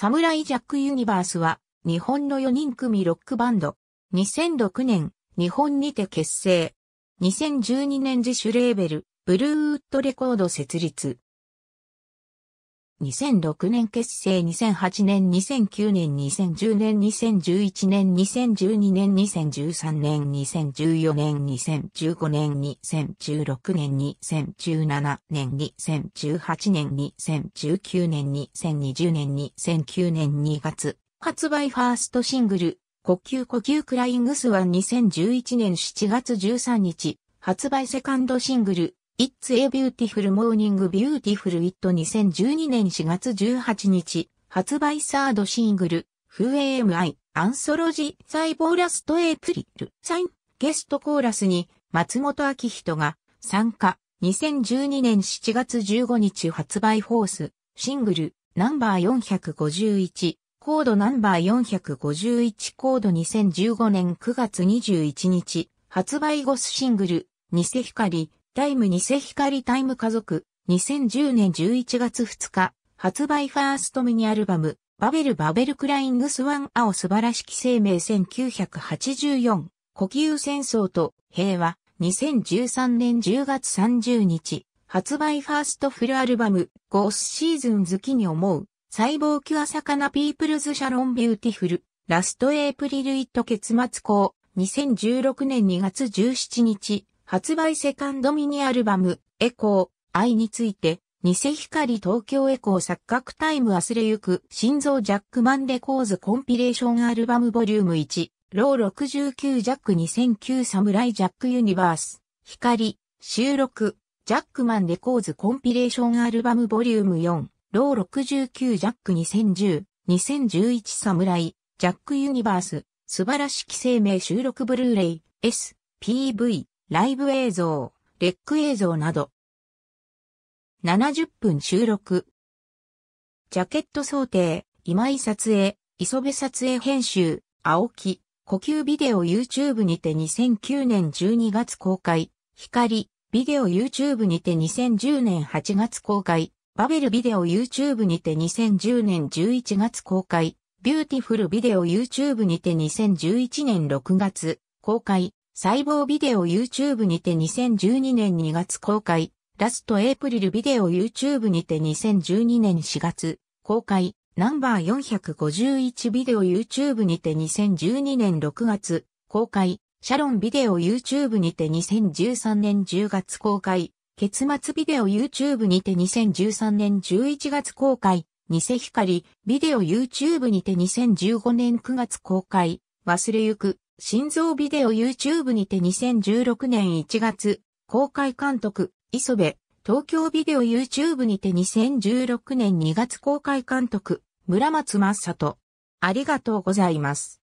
サムライ・ジャック・ユニバースは、日本の4人組ロックバンド。2006年、日本にて結成。2012年自主レーベル、ブルーウッドレコード設立。2006年結成2008年2009年2010年2011年2012年2013年2014年2015年2016年2017年2018年2019年2020年2009年2月発売ファーストシングル呼吸呼吸クライングスは2011年7月13日発売セカンドシングル It's a Beautiful Morning Beautiful It 2012年4月18日発売サードシングル FAMI アンソロジーサイボーラストエプリルサインゲストコーラスに松本明人が参加2012年7月15日発売フォースシングルナンバー451コードナンバー451コード2015年9月21日発売ゴスシングルニセヒカリタイムニセヒカリタイム家族、2010年11月2日、発売ファーストミニアルバム、バベル・バベル・クライングスワン・青素晴らしき生命1984、呼吸戦争と平和、2013年10月30日、発売ファーストフルアルバム、ゴースシーズン好きに思う、細胞キュア魚ピープルズ・シャロン・ビューティフル、ラスト・エイプリル・イット・結末校、2016年2月17日、発売セカンドミニアルバム、エコー、愛について、偽光東京エコー錯覚タイム忘れゆく、心臓ジャックマンレコーズコンピレーションアルバムボリューム1、ロー69ジャック2009サムライジャックユニバース、光、収録、ジャックマンレコーズコンピレーションアルバムボリューム4、ロー69ジャック2010、2011サムライ、ジャックユニバース、素晴らしき生命収録ブルーレイ、S、PV、ライブ映像、レック映像など。70分収録。ジャケット想定、今井撮影、磯部撮影編集、青木、呼吸ビデオ YouTube にて2009年12月公開、光、ビデオ YouTube にて2010年8月公開、バベルビデオ YouTube にて2010年11月公開、ビューティフルビデオ YouTube にて2011年6月公開、細胞ビデオ YouTube にて2012年2月公開、ラストエイプリルビデオ YouTube にて2012年4月公開、ナンバー451ビデオ YouTube にて2012年6月公開、シャロンビデオ YouTube にて2013年10月公開、結末ビデオ YouTube にて2013年11月公開、偽光、ビデオ YouTube にて2015年9月公開、忘れゆく、心臓ビデオ YouTube にて2016年1月、公開監督、磯部、東京ビデオ YouTube にて2016年2月公開監督、村松正人。ありがとうございます。